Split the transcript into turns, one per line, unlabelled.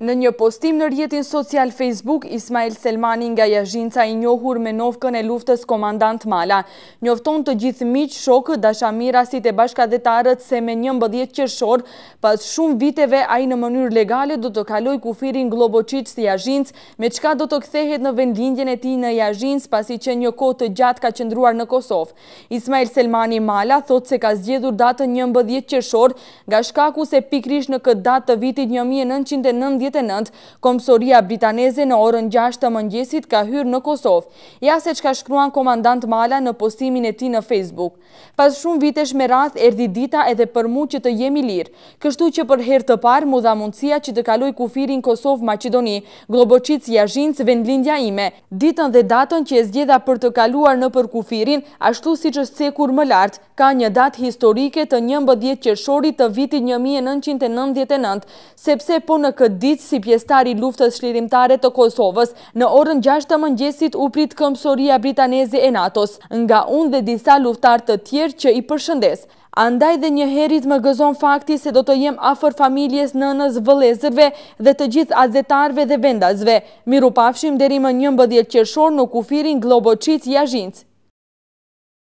Në një postim në rjetin social Facebook, Ismail Selmani nga jashinca i njohur me novkën e luftës komandant Mala. Njofton të gjithë miqë shokë dashamirasit e bashkadetarët se me një mbëdhjet qërshor, pas shumë viteve a i në mënyrë legale do të kaloj kufirin globoqit së jashinc, me qka do të kthehet në vendlindjen e ti në jashinc pasi që një kohë të gjatë ka qëndruar në Kosovë. Ismail Selmani Mala thot se ka zgjedhur datë një mbëdhjet qërshor nga shkaku se pikrish në këtë datë të vitit 1990 2019, Komsoria Britaneze në orën 6 të mëngjesit ka hyrë në Kosovë, ja se që ka shkruan komandant Mala në postimin e ti në Facebook. Pas shumë vitesh me rath, erdi dita edhe për mu që të jemi lirë, kështu që për her të parë mu dha mundësia që të kaloj kufirin Kosovë-Macedoni, globoqitës i ashtinës vendlindja ime, ditën dhe datën që e zgjeda për të kaluar në për kufirin, ashtu si që se kur më lartë, ka një datë historike të një mbëdjet qëshori të vitit 1999, sepse po në këtë dit Mitrovic si pjestari luftës shlirimtare të Kosovës. Në orën 6 të mëngjesit u prit këmsoria Britanezi e Natos, nga unë dhe disa luftar të tjerë që i përshëndes. Andaj dhe një herit më gëzon fakti se do të jem afer familjes nënës vëlezërve dhe të gjithë azetarve dhe vendazve. Miru pafshim deri më një mbëdhjet qërshor në kufirin globoqit Jajinës.